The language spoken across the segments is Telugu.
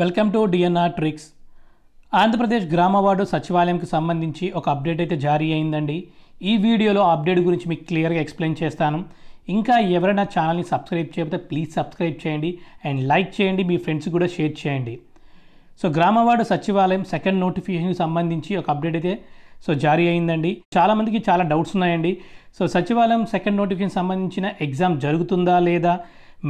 welcome to DNR tricks Andhra Pradesh గ్రామ వార్డు సచివాలయంకి సంబంధించి ఒక అప్డేట్ అయితే జారీ అయిందండి ఈ వీడియోలో అప్డేట్ గురించి మీకు క్లియర్గా ఎక్స్ప్లెయిన్ చేస్తాను ఇంకా ఎవరైనా ఛానల్ని సబ్స్క్రైబ్ చేయకపోతే ప్లీజ్ సబ్స్క్రైబ్ చేయండి అండ్ లైక్ చేయండి మీ ఫ్రెండ్స్ కూడా షేర్ చేయండి సో గ్రామ వార్డు సచివాలయం సెకండ్ నోటిఫికేషన్కి సంబంధించి ఒక అప్డేట్ అయితే సో జారీ అయిందండి చాలామందికి చాలా డౌట్స్ ఉన్నాయండి సో సచివాలయం సెకండ్ నోటిఫికేషన్ సంబంధించిన ఎగ్జామ్ జరుగుతుందా లేదా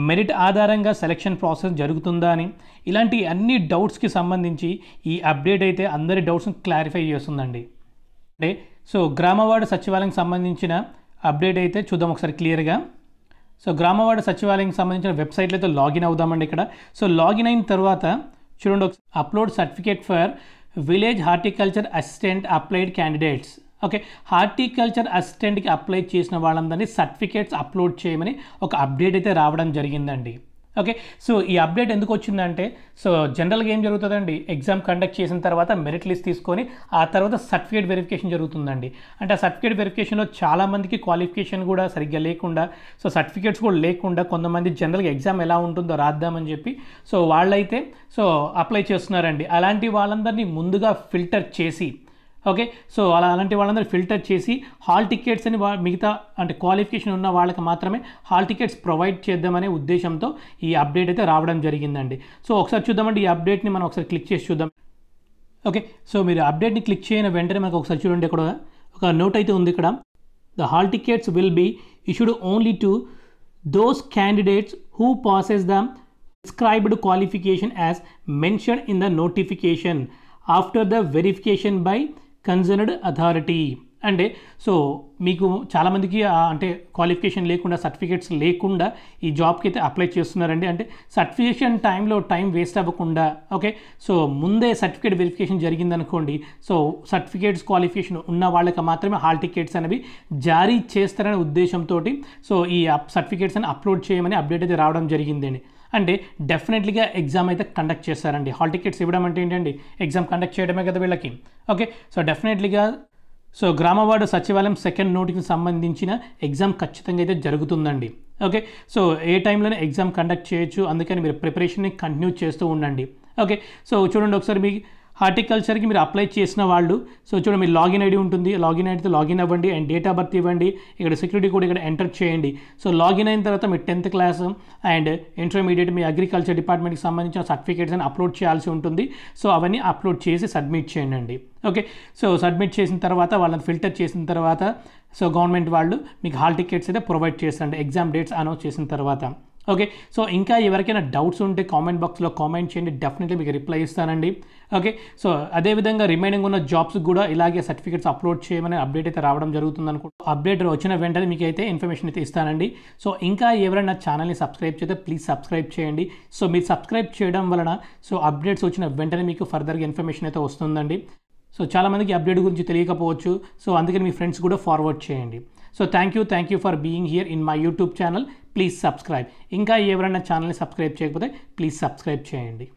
మెరిట్ ఆధారంగా సెలక్షన్ ప్రాసెస్ జరుగుతుందా అని ఇలాంటి అన్ని డౌట్స్కి సంబంధించి ఈ అప్డేట్ అయితే అందరి డౌట్స్ని క్లారిఫై చేస్తుందండి అంటే సో గ్రామవాడ సచివాలయం సంబంధించిన అప్డేట్ అయితే చూద్దాం ఒకసారి క్లియర్గా సో గ్రామవాడ సచివాలయం సంబంధించిన వెబ్సైట్లో అయితే లాగిన్ అవుదామండి ఇక్కడ సో లాగిన్ అయిన తర్వాత చూడండి upload certificate for village horticulture assistant applied candidates okay horticulture అసిస్టెంట్కి అప్లై చేసిన వాళ్ళందరినీ సర్టిఫికేట్స్ అప్లోడ్ చేయమని ఒక అప్డేట్ అయితే రావడం జరిగిందండి ఓకే సో ఈ అప్డేట్ ఎందుకు వచ్చిందంటే సో జనరల్గా ఏం జరుగుతుందండి ఎగ్జామ్ కండక్ట్ చేసిన తర్వాత మెరిట్ లిస్ట్ తీసుకొని ఆ తర్వాత సర్టిఫికేట్ వెరిఫికేషన్ జరుగుతుందండి అంటే ఆ సర్టిఫికేట్ వెరిఫికేషన్లో చాలామందికి క్వాలిఫికేషన్ కూడా సరిగ్గా లేకుండా సో సర్టిఫికేట్స్ కూడా లేకుండా కొంతమంది జనరల్గా ఎగ్జామ్ ఎలా ఉంటుందో రాద్దామని చెప్పి సో వాళ్ళైతే సో అప్లై చేస్తున్నారండి అలాంటి వాళ్ళందరినీ ముందుగా ఫిల్టర్ చేసి ఓకే సో అలా అలాంటి వాళ్ళందరూ ఫిల్టర్ చేసి హాల్ టికెట్స్ అని మిగతా అంటే క్వాలిఫికేషన్ ఉన్న వాళ్ళకి మాత్రమే హాల్ టికెట్స్ ప్రొవైడ్ చేద్దామనే ఉద్దేశంతో ఈ అప్డేట్ అయితే రావడం జరిగిందండి సో ఒకసారి చూద్దామండి ఈ అప్డేట్ని మనం ఒకసారి క్లిక్ చేసి చూద్దాం ఓకే సో మీరు అప్డేట్ని క్లిక్ చేయని వెంటనే మనకు ఒకసారి చూడండి ఇక్కడ ఒక నోట్ అయితే ఉంది ఇక్కడ the hall tickets will be issued only to those candidates who passes the prescribed qualification as mention in the notification after the verification by concerned authority అంటే సో మీకు చాలామందికి అంటే క్వాలిఫికేషన్ లేకుండా సర్టిఫికేట్స్ లేకుండా ఈ జాబ్కి అయితే అప్లై చేస్తున్నారండి అంటే సర్టిఫికేషన్ టైంలో టైం వేస్ట్ అవ్వకుండా ఓకే సో ముందే సర్టిఫికేట్ వెరిఫికేషన్ జరిగిందనుకోండి సో సర్టిఫికేట్స్ క్వాలిఫికేషన్ ఉన్న వాళ్ళకి మాత్రమే హాల్ టికెట్స్ అనేవి జారీ చేస్తారనే ఉద్దేశంతో సో ఈ సర్టిఫికేట్స్ అని అప్లోడ్ చేయమని అప్డేట్ అయితే రావడం జరిగిందండి అంటే డెఫినెట్లీగా ఎగ్జామ్ అయితే కండక్ట్ చేస్తారండి హాల్ టికెట్స్ ఇవ్వడం అంటే ఏంటండి ఎగ్జామ్ కండక్ట్ చేయడమే కదా వీళ్ళకి ఓకే సో డెఫినెట్లీగా సో గ్రామ వార్డు సచివాలయం సెకండ్ నోటికి సంబంధించిన ఎగ్జామ్ ఖచ్చితంగా అయితే జరుగుతుందండి ఓకే సో ఏ టైంలోనే ఎగ్జామ్ కండక్ట్ చేయొచ్చు అందుకని మీరు ప్రిపరేషన్ని కంటిన్యూ చేస్తూ ఉండండి ఓకే సో చూడండి ఒకసారి మీ హార్టికల్చర్కి మీరు అప్లై చేసిన వాళ్ళు సో చూడండి మీరు లాగిన్ ఐడి ఉంటుంది లాగిన్ ఐడితో లాగిన్ అవ్వండి అండ్ డేట్ ఆఫ్ బర్త్ ఇవ్వండి ఇక్కడ సెక్యూరిటీ కూడా ఇక్కడ ఎంటర్ చేయండి సో లాగిన్ అయిన తర్వాత మీ టెన్త్ క్లాస్ అండ్ ఇంటర్మీడియట్ మీ అగ్రికల్చర్ డిపార్ట్మెంట్కి సంబంధించిన సర్టిఫికేట్స్ అని అప్లోడ్ చేయాల్సి ఉంటుంది సో అవన్నీ అప్లోడ్ చేసి సబ్మిట్ చేయండి ఓకే సో సబ్మిట్ చేసిన తర్వాత వాళ్ళని ఫిల్టర్ చేసిన తర్వాత సో గవర్నమెంట్ వాళ్ళు మీకు హాల్ టికెట్స్ అయితే ప్రొవైడ్ చేస్తారండి ఎగ్జామ్ డేట్స్ అనౌన్స్ చేసిన తర్వాత ఓకే సో ఇంకా ఎవరికైనా డౌట్స్ ఉంటే కామెంట్ బాక్స్లో కామెంట్ చేయండి డెఫినెట్లీ మీకు రిప్లై ఇస్తానండి ఓకే సో అదేవిధంగా రిమైనింగ్ ఉన్న జాబ్స్ కూడా ఇలాగే సర్టిఫికేట్స్ అప్లోడ్ చేయమని అప్డేట్ అయితే రావడం జరుగుతుంది అనుకో అప్డేట్ వచ్చిన వెంటనే మీకు అయితే ఇన్ఫర్మేషన్ అయితే ఇస్తానండి సో ఇంకా ఎవరైనా ఛానల్ని సబ్స్క్రైబ్ చేస్తే ప్లీజ్ సబ్స్క్రైబ్ చేయండి సో మీరు సబ్స్క్రైబ్ చేయడం వలన సో అప్డేట్స్ వచ్చిన వెంటనే మీకు ఫర్దర్గా ఇన్ఫర్మేషన్ అయితే వస్తుందండి సో చాలామందికి అప్డేట్ గురించి తెలియకపోవచ్చు సో అందుకని మీ ఫ్రెండ్స్ కూడా ఫార్వర్డ్ చేయండి so thank you thank you for being here in my YouTube channel please subscribe ఇంకా ఎవరైనా ఛానల్ని సబ్స్క్రైబ్ చేయకపోతే ప్లీజ్ సబ్స్క్రైబ్ చేయండి